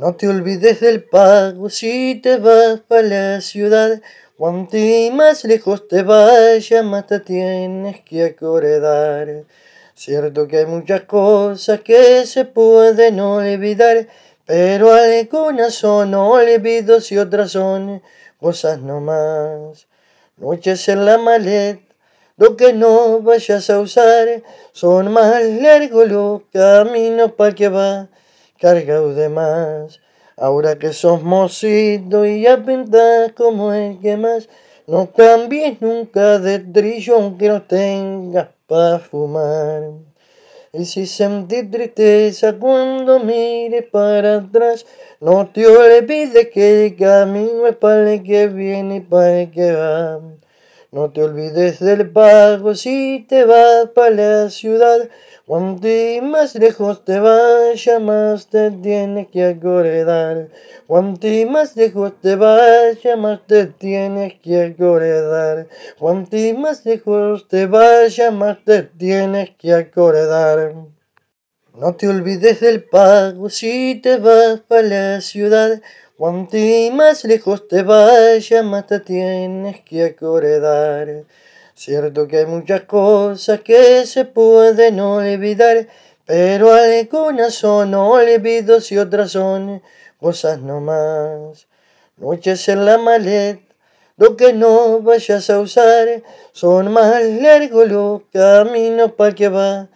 No te olvides del pago si te vas para la ciudad. Cuanto más lejos te vayas, más te tienes que acordar. Cierto que hay muchas cosas que se pueden olvidar, pero algunas son olvidos y otras son cosas no más. Noches en la maleta, lo que no vayas a usar, son más largos los caminos para que va cargado de más. Ahora que sos mocito y ya pintas como el que más, no cambies nunca de trillo que no tengas para fumar. Y si sentí tristeza cuando mires para atrás, no te olvides que el camino es para el que viene y para el que va. No te olvides del pago si te vas para la ciudad. Cuanto más lejos te vaya más te tienes que acordar. Cuanto más lejos te vaya más te tienes que acordar. Cuanto más lejos te vaya más te tienes que acordar. No te olvides del pago si te vas para la ciudad. Cuanto más lejos te vayas, más te tienes que acordar. Cierto que hay muchas cosas que se pueden olvidar, pero algunas son olvidos y otras son cosas no más. Noches en la maleta, lo que no vayas a usar, son más largos los caminos para que va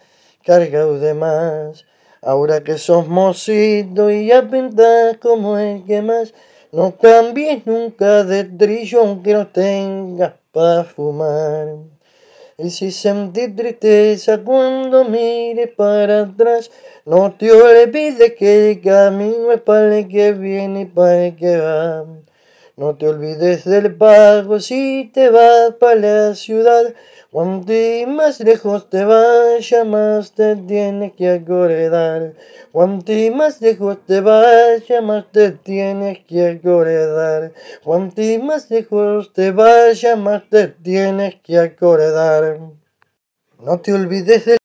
cargado de más. Ahora que sos mocito y ya pintas como el que más, no cambies nunca de trillo que no tengas para fumar. Y si sentí tristeza cuando mires para atrás, no te olvides que el camino es para el que viene y para el que va. No te olvides del pago si te vas para la ciudad. Cuanto más lejos te vayas, más te tienes que acordar. Cuanto más lejos te vayas, más te tienes que acordar. Cuanto más lejos te vayas, más te tienes que acordar. No te olvides del